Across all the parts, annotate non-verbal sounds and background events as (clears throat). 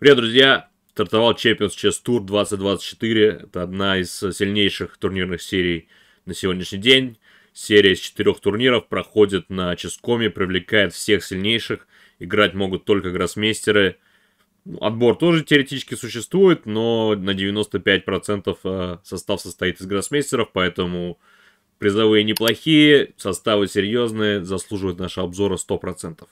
Привет, друзья! Стартовал Champions Chess Tour 2024. Это одна из сильнейших турнирных серий на сегодняшний день. Серия из четырех турниров проходит на Ческоме, привлекает всех сильнейших. Играть могут только гроссмейстеры. Ну, отбор тоже теоретически существует, но на 95% э, состав состоит из гроссмейстеров, поэтому призовые неплохие, составы серьезные, заслуживают нашего обзора 100%.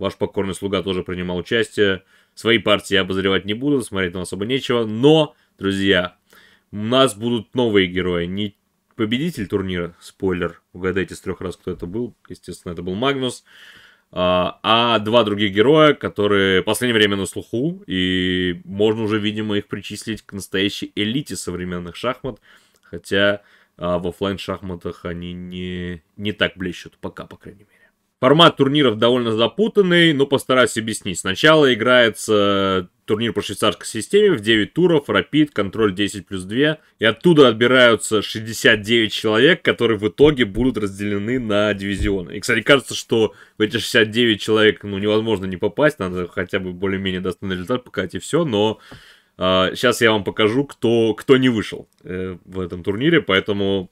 Ваш покорный слуга тоже принимал участие. Свои партии я обозревать не буду, смотреть там особо нечего. Но, друзья, у нас будут новые герои. Не победитель турнира, спойлер, угадайте с трех раз, кто это был. Естественно, это был Магнус. А, а два других героя, которые в последнее время на слуху, и можно уже, видимо, их причислить к настоящей элите современных шахмат, хотя а, в офлайн шахматах они не, не так блещут, пока, по крайней мере. Формат турниров довольно запутанный, но постараюсь объяснить. Сначала играется турнир по швейцарской системе в 9 туров, рапид, контроль 10 плюс 2. И оттуда отбираются 69 человек, которые в итоге будут разделены на дивизионы. И, кстати, кажется, что в эти 69 человек ну, невозможно не попасть, надо хотя бы более-менее достойный результат показать и все, но э, а, сейчас я вам покажу, кто, кто не вышел э, в этом турнире, поэтому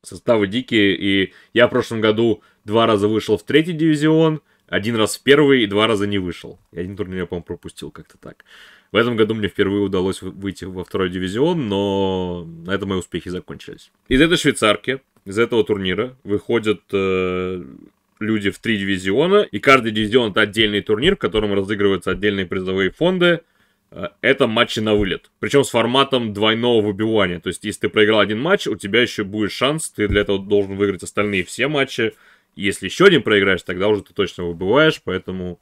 составы дикие. И я в прошлом году два раза вышел в третий дивизион, один раз в первый и два раза не вышел. И один турнир я, по-моему, пропустил как-то так. В этом году мне впервые удалось выйти во второй дивизион, но на этом мои успехи закончились. Из этой швейцарки, из этого турнира выходят э, люди в три дивизиона, и каждый дивизион это отдельный турнир, в котором разыгрываются отдельные призовые фонды. Э, это матчи на вылет. Причем с форматом двойного выбивания. То есть, если ты проиграл один матч, у тебя еще будет шанс, ты для этого должен выиграть остальные все матчи. Если еще один проиграешь, тогда уже ты точно выбываешь, поэтому...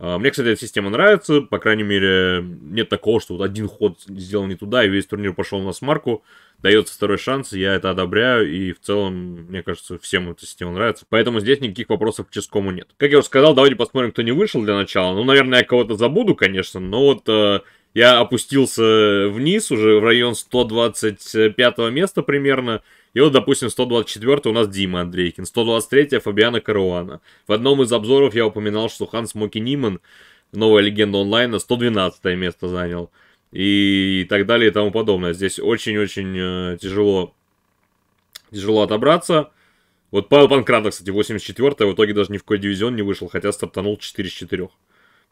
А, мне, кстати, эта система нравится, по крайней мере, нет такого, что вот один ход сделал не туда, и весь турнир пошел на смарку, дается второй шанс, я это одобряю, и в целом, мне кажется, всем эта система нравится, поэтому здесь никаких вопросов к Ческому нет. Как я уже сказал, давайте посмотрим, кто не вышел для начала, ну, наверное, я кого-то забуду, конечно, но вот э, я опустился вниз уже в район 125 места примерно, и вот, допустим, 124 у нас Дима Андрейкин, 123 Фабиана Каруана. В одном из обзоров я упоминал, что Ханс Моки Ниман, новая легенда онлайна, 112 место занял. И, так далее и тому подобное. Здесь очень-очень э, тяжело, тяжело отобраться. Вот Павел Панкратов, кстати, 84 в итоге даже ни в какой дивизион не вышел, хотя стартанул 4 из 4.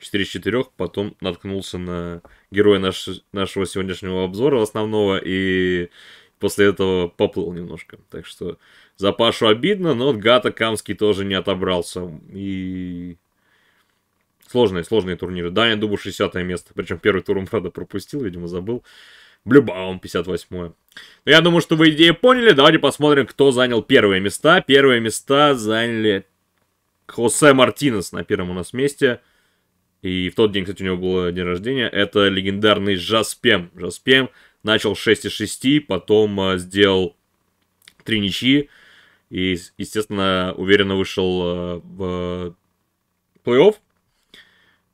4 из 4, потом наткнулся на героя наш, нашего сегодняшнего обзора основного и после этого поплыл немножко. Так что за Пашу обидно, но Гата Камский тоже не отобрался. И сложные, сложные турниры. Да, я думаю, 60 место. Причем первый тур он, правда, пропустил, видимо, забыл. Блюбаум 58-е. Но ну, я думаю, что вы идею поняли. Давайте посмотрим, кто занял первые места. Первые места заняли Хосе Мартинес на первом у нас месте. И в тот день, кстати, у него было день рождения. Это легендарный Жаспем. Жаспем начал 6 из 6, потом э, сделал 3 ничьи и, естественно, уверенно вышел э, в плей-офф.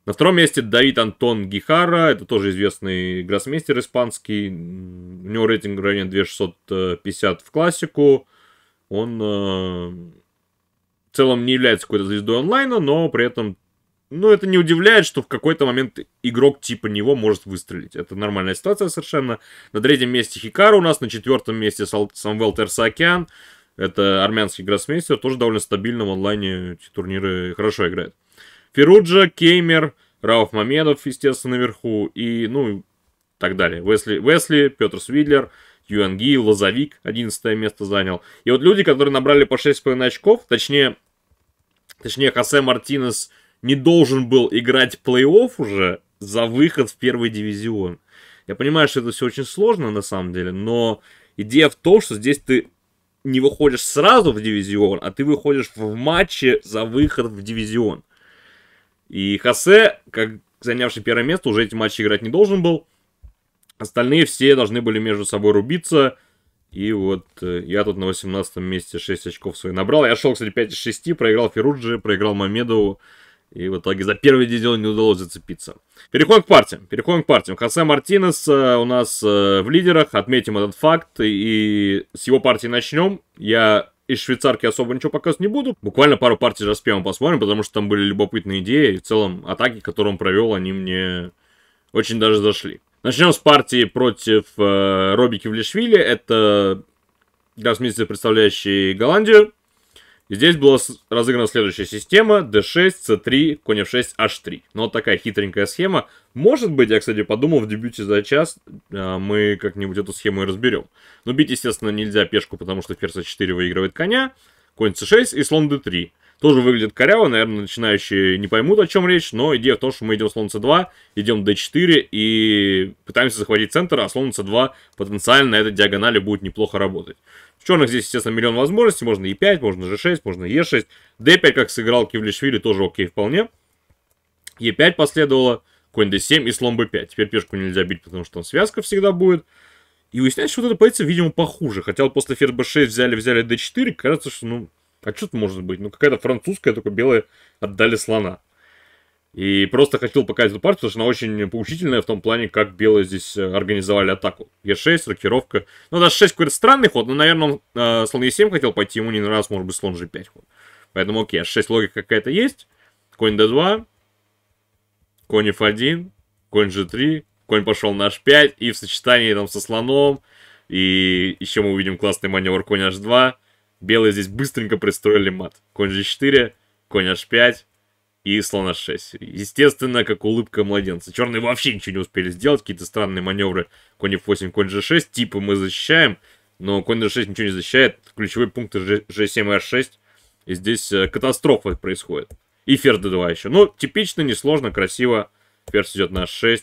На втором месте Давид Антон Гихара, это тоже известный гроссмейстер испанский. У него рейтинг в районе 2650 э, в классику. Он в целом не является какой-то звездой онлайна, но при этом но ну, это не удивляет, что в какой-то момент игрок типа него может выстрелить. Это нормальная ситуация совершенно. На третьем месте Хикару у нас, на четвертом месте Самвел Терсакян. Это армянский гроссмейстер, тоже довольно стабильно в онлайне эти турниры хорошо играет. Феруджа, Кеймер, Рауф Мамедов, естественно, наверху. И, ну, так далее. Весли, Весли Петр Свидлер, Юэнги, Лозовик 11 место занял. И вот люди, которые набрали по 6,5 очков, точнее, точнее, Хосе Мартинес, не должен был играть плей-офф уже за выход в первый дивизион. Я понимаю, что это все очень сложно на самом деле, но идея в том, что здесь ты не выходишь сразу в дивизион, а ты выходишь в матче за выход в дивизион. И Хосе, как занявший первое место, уже эти матчи играть не должен был. Остальные все должны были между собой рубиться. И вот э, я тут на 18 месте 6 очков свои набрал. Я шел, кстати, 5 из 6, проиграл Феруджи, проиграл Мамедову. И в итоге за первый дизель не удалось зацепиться. Переходим к партиям. Переходим к партиям. Хосе Мартинес э, у нас э, в лидерах. Отметим этот факт. И с его партии начнем. Я из швейцарки особо ничего показывать не буду. Буквально пару партий распевом посмотрим, потому что там были любопытные идеи. И в целом атаки, которые он провел, они мне очень даже зашли. Начнем с партии против э, Робики в Лишвили. Это гроссмейстер, представляющий Голландию. Здесь была разыграна следующая система. D6, C3, конь F6, H3. Ну, вот такая хитренькая схема. Может быть, я, кстати, подумал, в дебюте за час э, мы как-нибудь эту схему и разберем. Но бить, естественно, нельзя пешку, потому что ферзь А4 выигрывает коня. Конь C6 и слон D3. Тоже выглядит коряво, наверное, начинающие не поймут, о чем речь, но идея в том, что мы идем слон c2, идем d4 и пытаемся захватить центр, а слон c2 потенциально на этой диагонали будет неплохо работать. В черных здесь, естественно, миллион возможностей. Можно e5, можно g6, можно e6. d5, как сыграл Кивлишвили, тоже окей вполне. e5 последовало, конь d7 и слон b5. Теперь пешку нельзя бить, потому что там связка всегда будет. И выясняется, что вот эта позиция, видимо, похуже. Хотя вот после ферзь b6 взяли, взяли d4, кажется, что, ну, а что-то может быть. Ну, какая-то французская, только белая отдали слона. И просто хотел показать эту партию, потому что она очень поучительная в том плане, как белые здесь э, организовали атаку. Е6, рокировка. Ну, даже 6 какой-то странный ход, но, наверное, он э, слон Е7 хотел пойти, ему не нравился, может быть, слон G5 ход. Поэтому, окей, H6 а логика какая-то есть. Конь D2, конь F1, конь G3, конь пошел на H5, и в сочетании там со слоном, и еще мы увидим классный маневр конь H2. Белые здесь быстренько пристроили мат. Конь G4, конь H5, и слона 6. Естественно, как улыбка младенца. Черные вообще ничего не успели сделать, какие-то странные маневры. Конь f8, конь g6, типа мы защищаем, но конь g6 ничего не защищает. Ключевые пункты g7 и h6, и здесь э, катастрофа происходит. И ферзь d2 еще. Ну, типично, несложно, красиво. Ферзь идет на h6.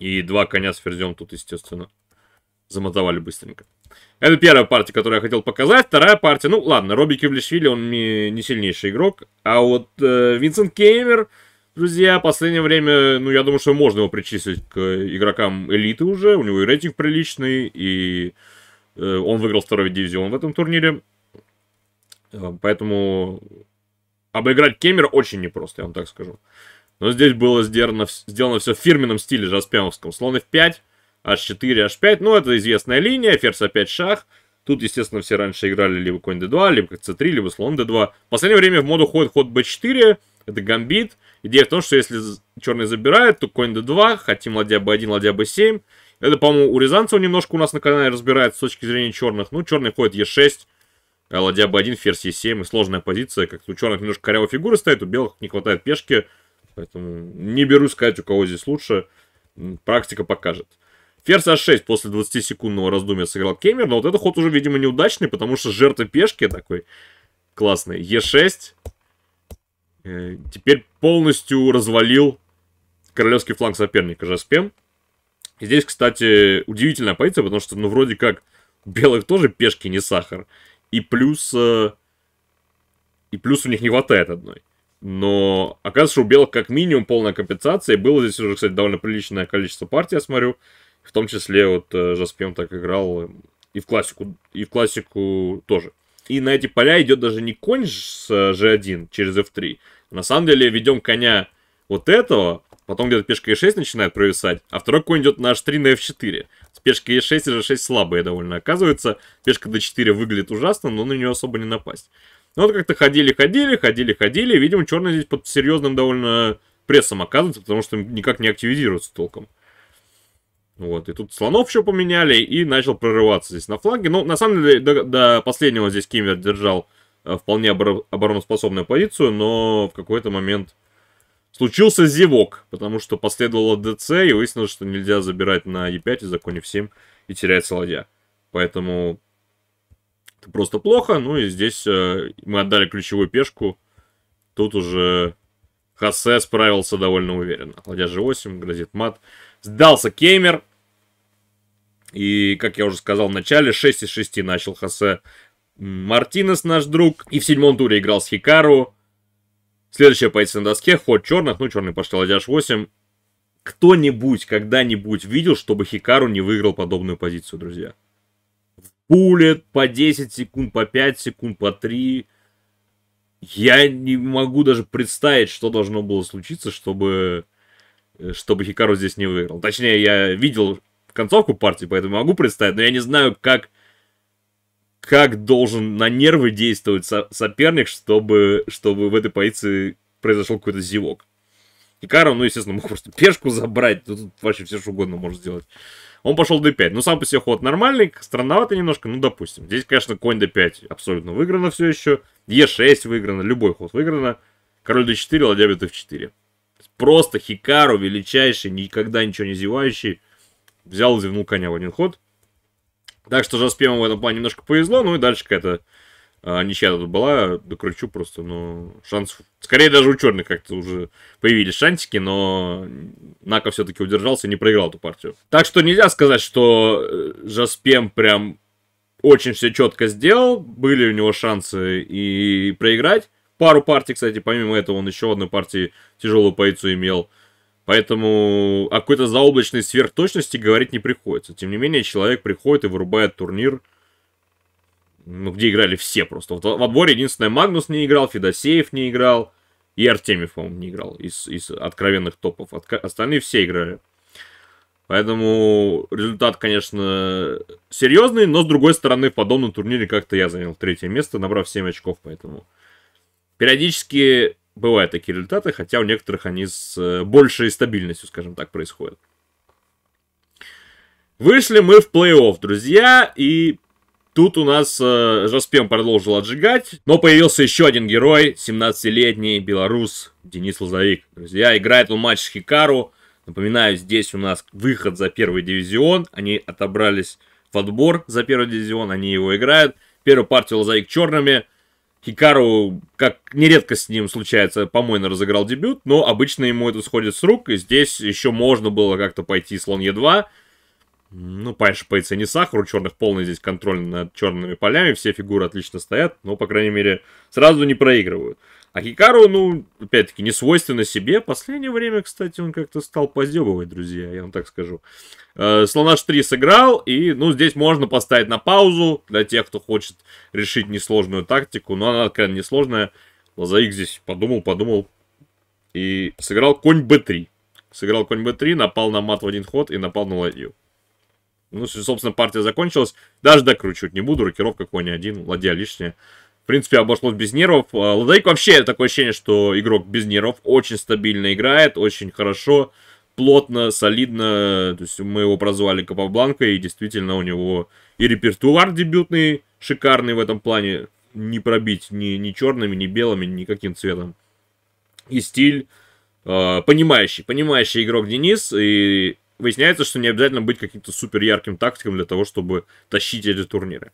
И два коня с ферзем тут, естественно, замотовали быстренько. Это первая партия, которую я хотел показать. Вторая партия, ну ладно, Робби Кивлишвили, он не, сильнейший игрок. А вот э, Винсент Кеймер, друзья, в последнее время, ну я думаю, что можно его причислить к игрокам элиты уже. У него и рейтинг приличный, и э, он выиграл второй дивизион в этом турнире. Э, поэтому обыграть Кемера очень непросто, я вам так скажу. Но здесь было сделано, сделано все в фирменном стиле Жаспямовском. Слоны в 5, h4, h5, ну это известная линия, ферзь опять шах. Тут, естественно, все раньше играли либо конь d2, либо c3, либо слон d2. В последнее время в моду ходит ход b4, это гамбит. Идея в том, что если черный забирает, то конь d2, хотим ладья b1, ладья b7. Это, по-моему, у Рязанцева немножко у нас на канале разбирается с точки зрения черных. Ну, черный ходит e6, а ладья b1, ферзь e7, и сложная позиция. Как-то у черных немножко коряво фигуры стоит, у белых не хватает пешки. Поэтому не берусь сказать, у кого здесь лучше. Практика покажет. Ферзь h6 а после 20-секундного раздумья сыграл Кемер, но вот этот ход уже, видимо, неудачный, потому что жертва пешки такой классный. е 6 э, теперь полностью развалил королевский фланг соперника Жаспем. И здесь, кстати, удивительная позиция, потому что, ну, вроде как, у белых тоже пешки не сахар. И плюс... Э, и плюс у них не хватает одной. Но оказывается, у белых как минимум полная компенсация. И было здесь уже, кстати, довольно приличное количество партий, я смотрю. В том числе вот э, Жаспион так играл э, и в классику, и в классику тоже. И на эти поля идет даже не конь с G1 э, через F3. На самом деле ведем коня вот этого, потом где-то пешка E6 начинает провисать, а второй конь идет на H3 на F4. С пешкой E6 и G6 слабые довольно оказывается. Пешка D4 выглядит ужасно, но на нее особо не напасть. Ну вот как-то ходили-ходили, ходили-ходили. Видимо, черные здесь под серьезным довольно прессом оказываются, потому что никак не активизируются толком. Вот, и тут слонов еще поменяли, и начал прорываться здесь на фланге. Ну, на самом деле, до, до последнего здесь Кимвер держал э, вполне обор- обороноспособную позицию, но в какой-то момент случился зевок, потому что последовало ДЦ, и выяснилось, что нельзя забирать на Е5 и законе в 7, и теряется ладья. Поэтому это просто плохо, ну и здесь э, мы отдали ключевую пешку. Тут уже Хосе справился довольно уверенно. Ладья G8, грозит мат. Сдался Кемер. И, как я уже сказал в начале, 6 из 6 начал Хосе Мартинес, наш друг. И в седьмом туре играл с Хикару. Следующая позиция на доске. Ход черных. Ну, черный пошли ладьяж 8. Кто-нибудь когда-нибудь видел, чтобы Хикару не выиграл подобную позицию, друзья? В пуле по 10 секунд, по 5 секунд, по 3. Я не могу даже представить, что должно было случиться, чтобы Э, чтобы Хикару здесь не выиграл. Точнее, я видел концовку партии, поэтому могу представить, но я не знаю, как, как должен на нервы действовать со- соперник, чтобы, чтобы в этой позиции произошел какой-то зевок. Хикару, ну, естественно, мог просто пешку забрать, ну, тут вообще все что угодно может сделать. Он пошел d5. Ну, сам по себе ход нормальный, странновато немножко, ну, допустим. Здесь, конечно, конь d5 абсолютно выиграно все еще. e6 выиграно, любой ход выиграно. Король d4, ладья бьет f4. Просто Хикару, величайший, никогда ничего не зевающий, взял и зевнул коня в один ход. Так что Жаспему в этом плане немножко повезло, ну и дальше какая-то а, ничья тут была, докручу просто, но шансов... Скорее даже у черных как-то уже появились шансики, но Нака все-таки удержался и не проиграл эту партию. Так что нельзя сказать, что э, Жаспем прям очень все четко сделал, были у него шансы и проиграть, пару партий, кстати, помимо этого, он еще одну партию тяжелую поицу имел. Поэтому о какой-то заоблачной сверхточности говорить не приходится. Тем не менее, человек приходит и вырубает турнир, ну, где играли все просто. Вот в отборе единственное, Магнус не играл, Федосеев не играл, и Артемьев, по-моему, не играл из, из откровенных топов. От, остальные все играли. Поэтому результат, конечно, серьезный, но с другой стороны, в подобном турнире как-то я занял третье место, набрав 7 очков, поэтому... Периодически бывают такие результаты, хотя у некоторых они с э, большей стабильностью, скажем так, происходят. Вышли мы в плей-офф, друзья, и тут у нас э, Жоспем продолжил отжигать, но появился еще один герой, 17-летний белорус Денис Лозовик. Друзья, играет он матч с Хикару. Напоминаю, здесь у нас выход за первый дивизион, они отобрались в отбор за первый дивизион, они его играют. Первую партию Лозовик черными, Хикару, как нередко с ним случается, помойно разыграл дебют, но обычно ему это сходит с рук, и здесь еще можно было как-то пойти слон Е2. Ну, конечно, по не сахар, у черных полный здесь контроль над черными полями, все фигуры отлично стоят, но, по крайней мере, сразу не проигрывают. А Хикару, ну, опять-таки, не свойственно себе. Последнее время, кстати, он как-то стал поздебывать, друзья, я вам так скажу. Э, Слонаж 3 сыграл, и, ну, здесь можно поставить на паузу для тех, кто хочет решить несложную тактику. Но она, откровенно, несложная. Лазаик здесь подумал, подумал, и сыграл конь b3. Сыграл конь b3, напал на мат в один ход и напал на ладью. Ну, собственно, партия закончилась. Даже докручивать не буду. Рокировка коня один, ладья лишняя в принципе, обошлось без нервов. А, Ладейк вообще такое ощущение, что игрок без нервов. Очень стабильно играет, очень хорошо, плотно, солидно. То есть мы его прозвали Капабланка, и действительно у него и репертуар дебютный шикарный в этом плане. Не пробить ни, ни черными, ни белыми, ни никаким цветом. И стиль э, понимающий, понимающий игрок Денис. И выясняется, что не обязательно быть каким-то супер ярким тактиком для того, чтобы тащить эти турниры.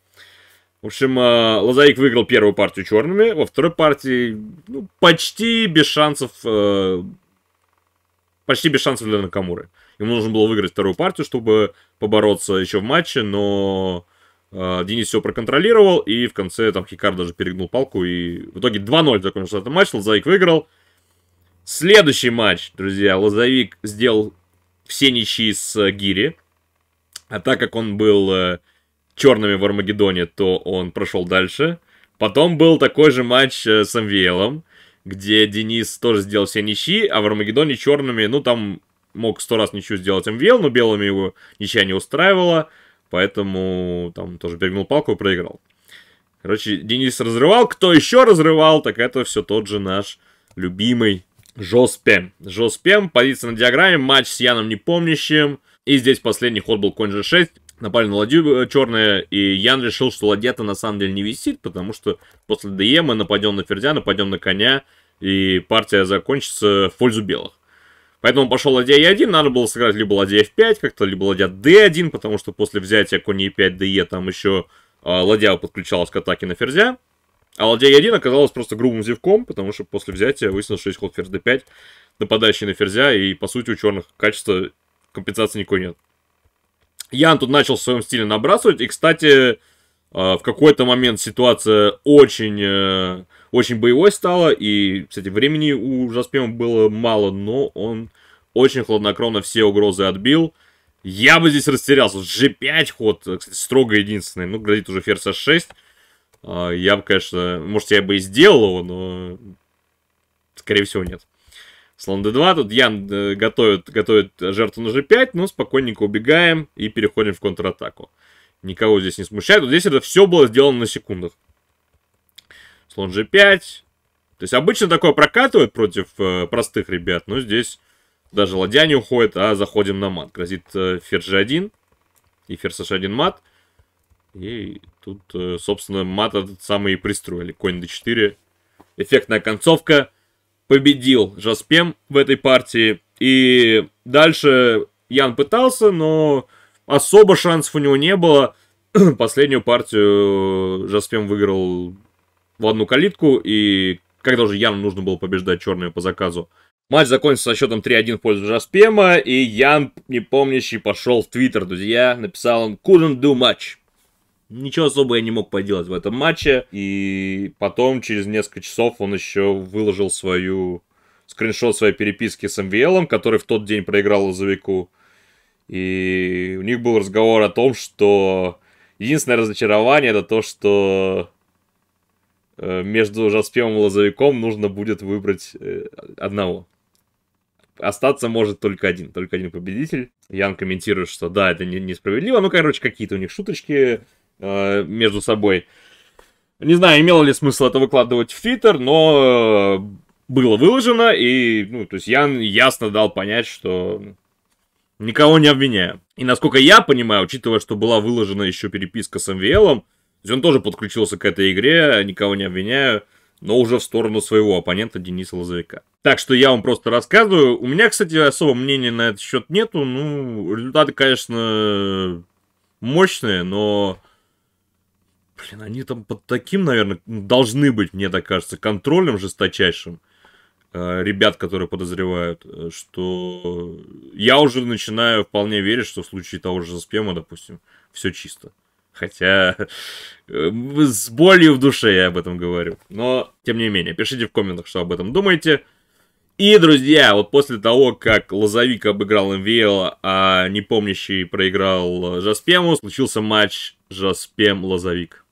В общем, э, Лазаик выиграл первую партию черными, во второй партии ну, почти без шансов, э, почти без шансов для Накамуры. Ему нужно было выиграть вторую партию, чтобы побороться еще в матче, но э, Денис все проконтролировал, и в конце там Хикар даже перегнул палку, и в итоге 2-0 закончился этот матч, Лазаик выиграл. Следующий матч, друзья, Лазаик сделал все ничьи с э, Гири, а так как он был... Э, черными в Армагеддоне, то он прошел дальше. Потом был такой же матч э, с МВЛом, где Денис тоже сделал все ничьи, а в Армагеддоне черными, ну там мог сто раз ничью сделать МВЛ, но белыми его ничья не устраивала, поэтому там тоже перегнул палку и проиграл. Короче, Денис разрывал, кто еще разрывал, так это все тот же наш любимый Жоспем. Жоспем, позиция на диаграмме, матч с Яном Непомнящим. И здесь последний ход был конь g6 напали на ладью э, черная и Ян решил, что ладья-то на самом деле не висит, потому что после ДЕ мы нападем на ферзя, нападем на коня, и партия закончится в пользу белых. Поэтому пошел ладья Е1, надо было сыграть либо ладья F5 как-то, либо ладья D1, потому что после взятия коня E5, DE там еще э, а, ладья подключалась к атаке на ферзя. А ладья Е1 оказалась просто грубым зевком, потому что после взятия выяснилось, что есть ход ферзь D5, нападающий на ферзя, и по сути у черных качества компенсации никакой нет. Ян тут начал в своем стиле набрасывать. И, кстати, э, в какой-то момент ситуация очень, э, очень боевой стала. И, кстати, времени у Жаспема было мало, но он очень хладнокровно все угрозы отбил. Я бы здесь растерялся. G5 ход, э, кстати, строго единственный. Ну, грозит уже ферзь С6. Я бы, конечно, может, я бы и сделал его, но, скорее всего, нет. Слон d2, тут Ян э, готовит, готовит жертву на g5, но ну, спокойненько убегаем и переходим в контратаку. Никого здесь не смущает. Вот здесь это все было сделано на секундах. Слон g5. То есть обычно такое прокатывает против э, простых ребят, но здесь даже ладья не уходит, а заходим на мат. Грозит э, ферзь g1 и ферзь h1 мат. И тут, э, собственно, мат этот самый и пристроили. Конь d4. Эффектная концовка победил Жаспем в этой партии. И дальше Ян пытался, но особо шансов у него не было. (clears throat) Последнюю партию э, Жаспем выиграл в одну калитку, и когда уже Яну нужно было побеждать черную по заказу, Матч закончился со счетом 3-1 в пользу Жаспема, и Ян, не непомнящий, пошел в Твиттер, друзья, написал он «Couldn't do much» ничего особо я не мог поделать в этом матче. И потом, через несколько часов, он еще выложил свою скриншот своей переписки с МВЛом, который в тот день проиграл Лозовику. И у них был разговор о том, что единственное разочарование это то, что э, между Жаспемом и Лозовиком нужно будет выбрать э, одного. Остаться может только один, только один победитель. Ян комментирует, что да, это несправедливо. Ну, короче, какие-то у них шуточки э, между собой. Не знаю, имело ли смысл это выкладывать в Твиттер, но э, было выложено, и, ну, то есть я ясно дал понять, что никого не обвиняю. И насколько я понимаю, учитывая, что была выложена еще переписка с МВЛом, то есть он тоже подключился к этой игре, никого не обвиняю, но уже в сторону своего оппонента Дениса Лозовика. Так что я вам просто рассказываю. У меня, кстати, особого мнения на этот счет нету. Ну, результаты, конечно, мощные, но Блин, они там под таким, наверное, должны быть, мне так кажется, контролем жесточайшим э, ребят, которые подозревают, э, что я уже начинаю вполне верить, что в случае того же спема, допустим, все чисто. Хотя э, с болью в душе я об этом говорю. Но, тем не менее, пишите в комментах, что об этом думаете. И, друзья, вот после того, как Лозовик обыграл МВЛ, а непомнящий проиграл Жаспему, случился матч Жаспем-Лозовик.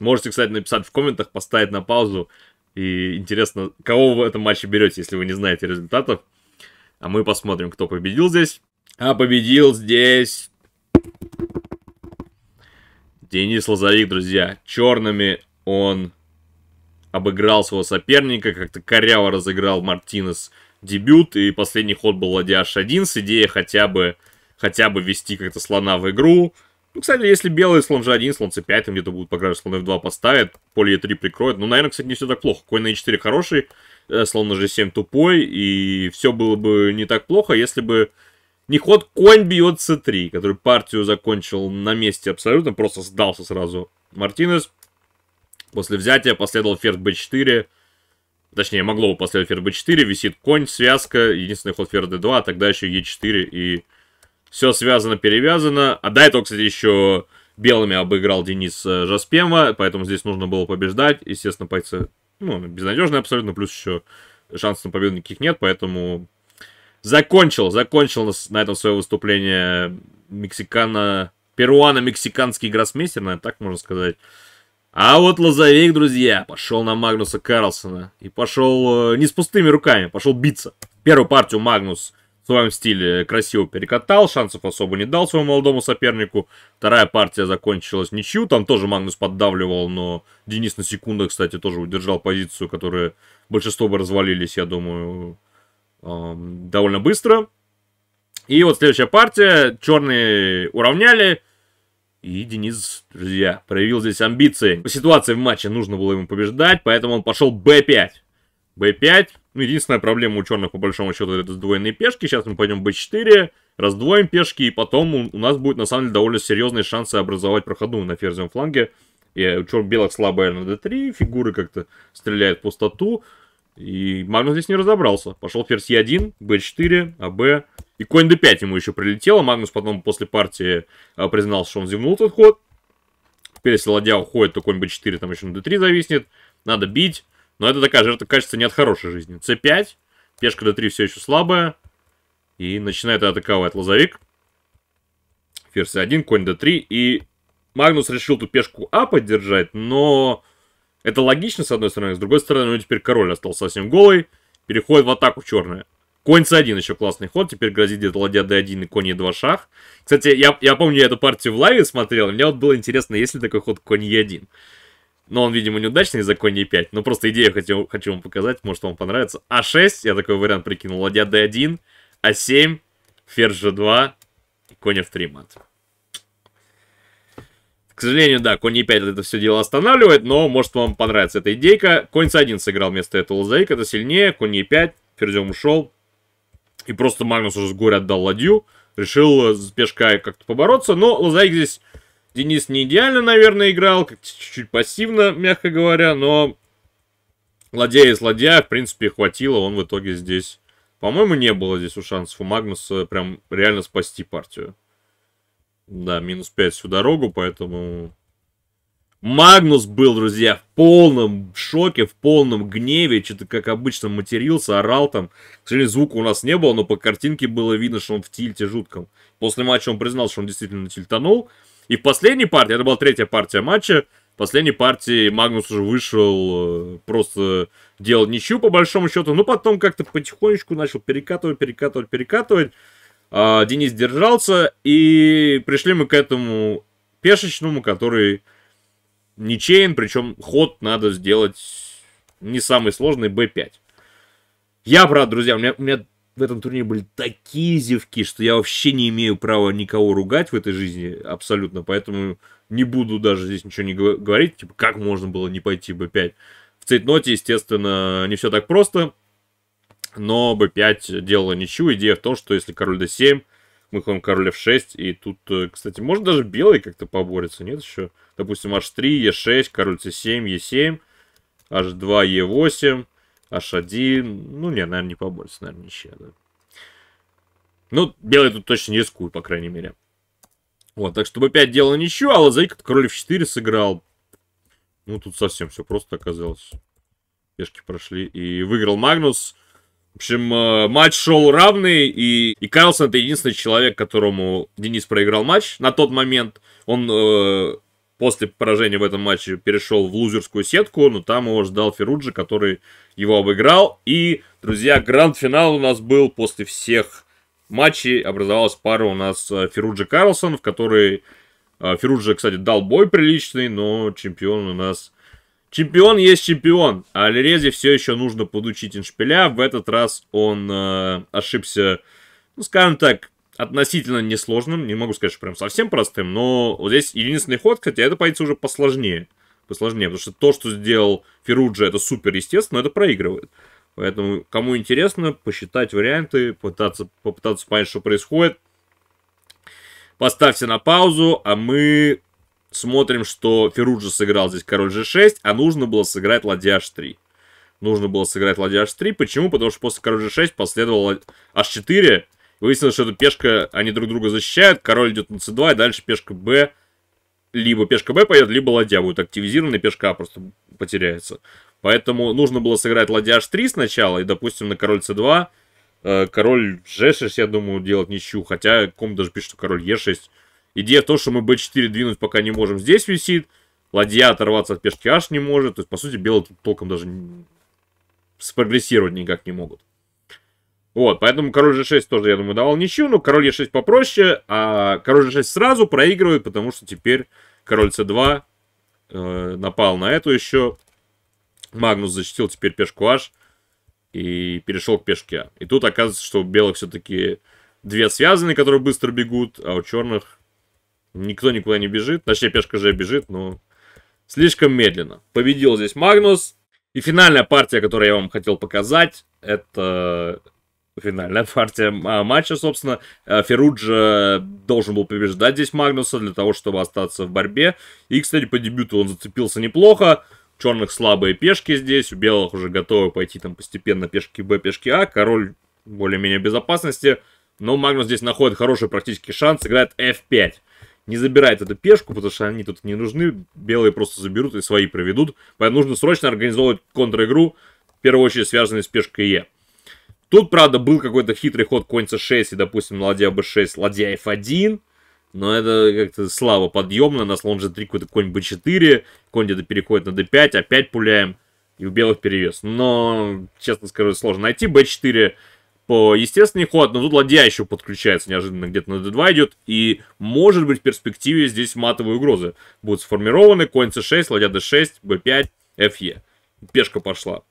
Можете, кстати, написать в комментах, поставить на паузу. И интересно, кого вы в этом матче берете, если вы не знаете результатов. А мы посмотрим, кто победил здесь. А победил здесь... Денис Лазарик, друзья. Черными он обыграл своего соперника, как-то коряво разыграл Мартинес дебют, и последний ход был ладья h1 с идеей хотя бы, хотя бы вести как-то слона в игру. Ну, кстати, если белый слон же 1 слон c5, там где-то будут пограждать, слон f2 поставят, поле e3 прикроет. Ну, наверное, кстати, не все так плохо. Конь на e4 хороший, слон на g7 тупой, и все было бы не так плохо, если бы не ход конь бьет c3, который партию закончил на месте абсолютно, просто сдался сразу Мартинес. После взятия последовал ферзь b4, точнее, могло бы последовать ферзь b4, висит конь, связка, единственный ход ферзь d2, а тогда еще e e4 и все связано-перевязано. А до этого, кстати, еще белыми обыграл Денис э, Жаспема, поэтому здесь нужно было побеждать. Естественно, пальцы ну, безнадежные абсолютно, плюс еще шансов на победу никаких нет, поэтому закончил, закончил на этом свое выступление мексикана, перуано-мексиканский гроссмейстер, наверное, так можно сказать. А вот Лазарик, друзья, пошел на Магнуса Карлсона и пошел э, не с пустыми руками, пошел биться. Первую партию Магнус своем стиле красиво перекатал, шансов особо не дал своему молодому сопернику. Вторая партия закончилась ничью, там тоже Магнус поддавливал, но Денис на секундах, кстати, тоже удержал позицию, которую большинство бы развалились, я думаю, эм, довольно быстро. И вот следующая партия, черные уравняли, и Денис, друзья, проявил здесь амбиции. По ситуации в матче нужно было ему побеждать, поэтому он пошел b 5 b5. Ну, единственная проблема у черных, по большому счету, это сдвоенные пешки. Сейчас мы пойдем b4, раздвоим пешки, и потом у нас будет, на самом деле, довольно серьезные шансы образовать проходную на ферзевом фланге. И у черных белых слабая на d3, фигуры как-то стреляют в пустоту. И Магнус здесь не разобрался. Пошел ферзь e1, b4, аб. И конь d5 ему еще прилетело. Магнус потом после партии а, признался что он зевнул этот ход. Теперь, если ладья уходит, то конь b4 там еще на d3 зависнет. Надо бить. Но это такая жертва качества не от хорошей жизни. c5, пешка d3 все еще слабая. И начинает атаковать лазарик. Ферзь c1, конь d3. И Магнус решил тут пешку А поддержать, но это логично, с одной стороны. С другой стороны, ну теперь король остался совсем голый. Переходит в атаку черная. Конь c1 еще классный ход, теперь грозит где-то ладья d1 и конь e2 шах. Кстати, я, я помню, я эту партию в лайве смотрел, и мне вот было интересно, есть ли такой ход конь e1. Но он, видимо, неудачный из-за коней 5. Но просто идею хочу, хочу вам показать, может вам понравится. А6, я такой вариант прикинул, ладья d1, а7, ферзь g2, и конь f3 мат. К сожалению, да, конь e5 это все дело останавливает, но может вам понравится эта идейка. Конь c1 сыграл вместо этого лазарик, это сильнее, конь e5, ферзем ушел. И просто Магнус уже с горя отдал ладью, решил э, с пешкой как-то побороться, но лазарик здесь Денис не идеально, наверное, играл, чуть-чуть пассивно, мягко говоря, но Ладья из ладья, в принципе, хватило, он в итоге здесь... По-моему, не было здесь у шансов у Магнуса прям реально спасти партию. Да, минус 5 всю дорогу, поэтому... Магнус был, друзья, в полном шоке, в полном гневе, что-то, как обычно, матерился, орал там. К сожалению, звука у нас не было, но по картинке было видно, что он в тильте жутком. После матча он признал, что он действительно тильтанул. И в последней партии, это была третья партия матча, в последней партии Магнус уже вышел, э, просто делал ничью по большому счету, но потом как-то потихонечку начал перекатывать, перекатывать, перекатывать. А, Денис держался, и пришли мы к этому пешечному, который ничейен, причем ход надо сделать не самый сложный, b5. Я, брат, друзья, у меня, у меня в этом турнире были такие зевки, что я вообще не имею права никого ругать в этой жизни абсолютно, поэтому не буду даже здесь ничего не говорить, типа, как можно было не пойти B5. В цейтноте, естественно, не все так просто, но B5 делала ничего. Идея в том, что если король D7, мы ходим король F6, и тут, э, кстати, можно даже белый как-то поборется, нет еще? Допустим, H3, E6, король C7, E7, H2, E8, H1, ну не, наверное, не побольше, наверное, ничья, да. Ну, белые тут точно не рискуют, по крайней мере. Вот, так что b5 делал ничего, а лазарик король в 4 сыграл. Ну, тут совсем все просто оказалось. Пешки прошли и выиграл Магнус. В общем, э, матч шел равный, и, и Кайлсон это единственный человек, которому Денис проиграл матч на тот момент. Он э, после поражения в этом матче перешел в лузерскую сетку, но там его ждал Феруджи, который его обыграл. И, друзья, гранд-финал у нас был после всех матчей. Образовалась пара у нас э, Феруджи Карлсон, в которой э, Феруджи, кстати, дал бой приличный, но чемпион у нас... Чемпион есть чемпион, а Лерезе все еще нужно подучить иншпиля. В этот раз он э, ошибся, ну, скажем так, относительно несложным, не могу сказать, что прям совсем простым, но вот здесь единственный ход, хотя это пойти уже посложнее. Посложнее, потому что то, что сделал Феруджи, это супер естественно, это проигрывает. Поэтому, кому интересно, посчитать варианты, пытаться, попытаться понять, что происходит. Поставьте на паузу, а мы смотрим, что Феруджи сыграл здесь король g6, а нужно было сыграть ладья h3. Нужно было сыграть ладья h3. Почему? Потому что после король g6 последовало h4, Выяснилось, что это пешка, они друг друга защищают, король идет на c2, и дальше пешка b либо пешка b пойдет, либо ладья будет активизирована, и пешка а просто потеряется. Поэтому нужно было сыграть ладья h3 сначала, и, допустим, на король c2, э, король g6, я думаю, делать ничью, хотя ком даже пишет, что король e6. Идея в том, что мы b4 двинуть пока не можем, здесь висит, ладья оторваться от пешки h не может, то есть, по сути, белые тут толком даже спрогрессировать никак не могут. Вот, поэтому король g6 тоже, я думаю, давал ничью, но король e6 попроще, а король g6 сразу проигрывает, потому что теперь король c2 э, напал на эту еще. Магнус защитил теперь пешку h и перешел к пешке а. И тут оказывается, что у белых все-таки две связанные, которые быстро бегут, а у черных никто никуда не бежит. Точнее, пешка же бежит, но слишком медленно. Победил здесь Магнус. И финальная партия, которую я вам хотел показать, это финальная (laughs) партия а, матча, собственно. Э, Феруджа э, должен был побеждать здесь Магнуса для того, чтобы остаться в борьбе. И, кстати, по дебюту он зацепился неплохо. У черных слабые пешки здесь, у белых уже готовы пойти там постепенно пешки Б, пешки А. Король более-менее безопасности. Но Магнус здесь находит хороший практически шанс, играет F5. Не забирает эту пешку, потому что они тут не нужны. Белые просто заберут и свои проведут. Поэтому нужно срочно организовывать контр-игру, в первую очередь связанную с пешкой Е. Тут, правда, был какой-то хитрый ход конь c6 и, допустим, ладья b6, ладья f1. Но это как-то слабо подъемно. На слон g3 какой-то конь b4. Конь где-то переходит на d5. Опять пуляем. И у белых перевес. Но, честно скажу, сложно найти. b4 по естественный ход, но тут ладья еще подключается неожиданно где-то на d2 идет, и может быть в перспективе здесь матовые угрозы будут сформированы, конь c6, ладья d6, b5, fe. Пешка пошла.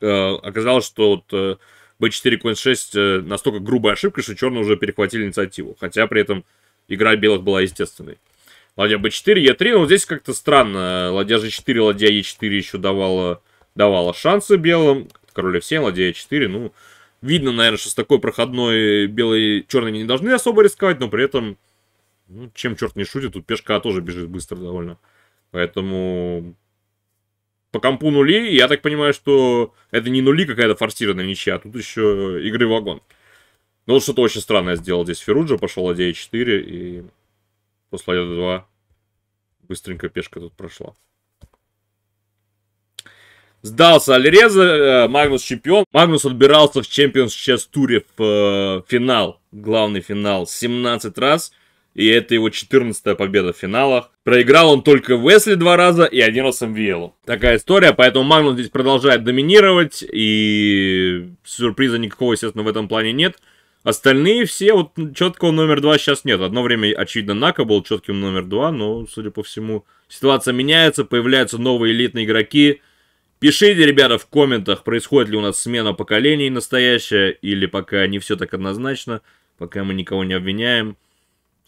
Э, оказалось, что вот b4 конь 6 настолько грубая ошибка, что черные уже перехватили инициативу. Хотя при этом игра белых была естественной. Ладья b4, e3, но здесь как-то странно. Ладья g4, ладья e4 еще давала, давала шансы белым. Король f7, ладья e4, ну... Видно, наверное, что с такой проходной белые черные не должны особо рисковать, но при этом, ну, чем черт не шутит, тут пешка тоже бежит быстро довольно. Поэтому по компу нули, я так понимаю, что это не нули какая-то форсированная ничья, а тут еще игры вагон. Ну вот что-то очень странное сделал здесь Феруджа, пошел ладья 4 и после ладья 2 быстренько пешка тут прошла. Сдался Альреза, э, Магнус чемпион. Магнус отбирался в Champions сейчас туре в э, финал, главный финал, 17 раз и это его 14 победа в финалах. Проиграл он только в Весли два раза и один раз МВЛу. Такая история, поэтому Магнус здесь продолжает доминировать, и сюрприза никакого, естественно, в этом плане нет. Остальные все, вот четкого номер два сейчас нет. Одно время, очевидно, Нака был четким номер два, но, судя по всему, ситуация меняется, появляются новые элитные игроки. Пишите, ребята, в комментах, происходит ли у нас смена поколений настоящая, или пока не все так однозначно, пока мы никого не обвиняем.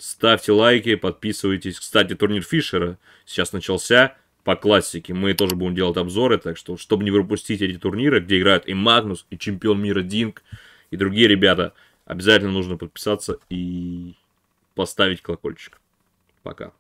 Ставьте лайки, подписывайтесь. Кстати, турнир Фишера сейчас начался по классике. Мы тоже будем делать обзоры, так что, чтобы не пропустить эти турниры, где играют и Магнус, и чемпион мира Динг, и другие ребята, обязательно нужно подписаться и поставить колокольчик. Пока.